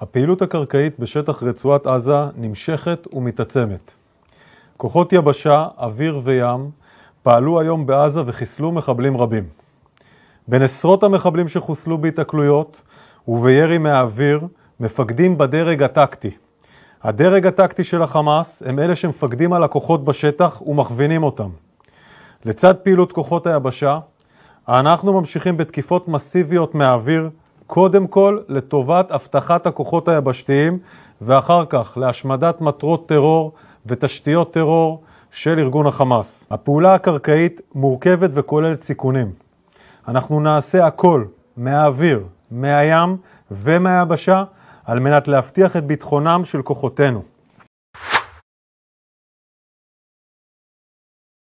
הפעילות הקרקעית בשטח רצועת עזה נמשכת ומתעצמת. כוחות יבשה, אוויר וים פעלו היום בעזה וחיסלו מחבלים רבים. בין עשרות המחבלים שחוסלו בהתקלויות ובירי מהאוויר, מפקדים בדרג הטקטי. הדרג הטקטי של החמאס הם אלה שמפקדים על הכוחות בשטח ומכווינים אותם. לצד פעילות כוחות היבשה, אנחנו ממשיכים בתקיפות מסיביות מהאוויר קודם כל לטובת אבטחת הכוחות היבשתיים ואחר כך להשמדת מטרות טרור ותשתיות טרור של ארגון החמאס. הפעולה הקרקעית מורכבת וכוללת סיכונים. אנחנו נעשה הכל מהאוויר, מהים ומהיבשה על מנת להבטיח את ביטחונם של כוחותינו.